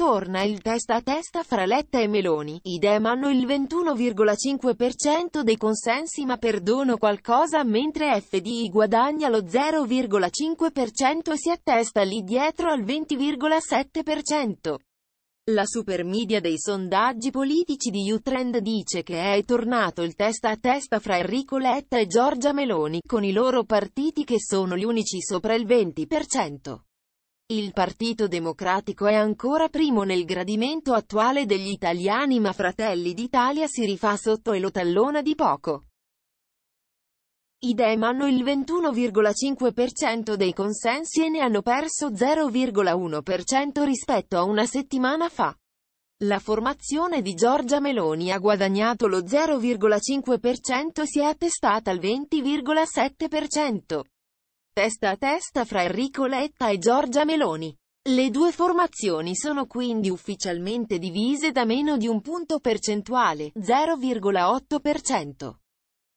Torna il testa a testa fra Letta e Meloni. I Dem hanno il 21,5% dei consensi ma perdono qualcosa mentre FDI guadagna lo 0,5% e si attesta lì dietro al 20,7%. La supermedia dei sondaggi politici di Utrend dice che è tornato il testa a testa fra Enrico Letta e Giorgia Meloni, con i loro partiti che sono gli unici sopra il 20%. Il Partito Democratico è ancora primo nel gradimento attuale degli italiani ma Fratelli d'Italia si rifà sotto e lo tallona di poco. I Dem hanno il 21,5% dei consensi e ne hanno perso 0,1% rispetto a una settimana fa. La formazione di Giorgia Meloni ha guadagnato lo 0,5% e si è attestata al 20,7% testa a testa fra Enrico Letta e Giorgia Meloni. Le due formazioni sono quindi ufficialmente divise da meno di un punto percentuale, 0,8%.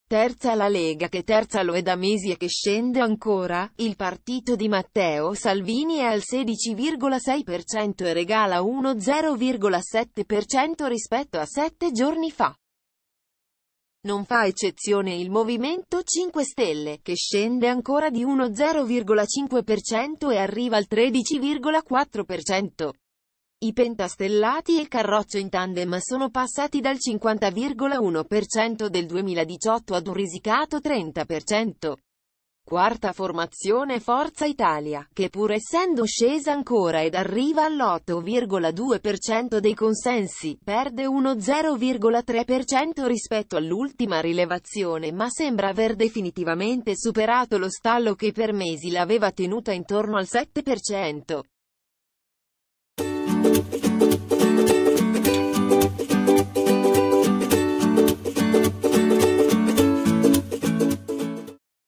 Terza la Lega che terza lo è da mesi e che scende ancora, il partito di Matteo Salvini è al 16,6% e regala uno 0,7% rispetto a sette giorni fa. Non fa eccezione il Movimento 5 Stelle, che scende ancora di 1,05% e arriva al 13,4%. I pentastellati e il Carroccio in tandem sono passati dal 50,1% del 2018 ad un risicato 30%. Quarta formazione Forza Italia, che pur essendo scesa ancora ed arriva all'8,2% dei consensi, perde uno 0,3% rispetto all'ultima rilevazione ma sembra aver definitivamente superato lo stallo che per mesi l'aveva tenuta intorno al 7%.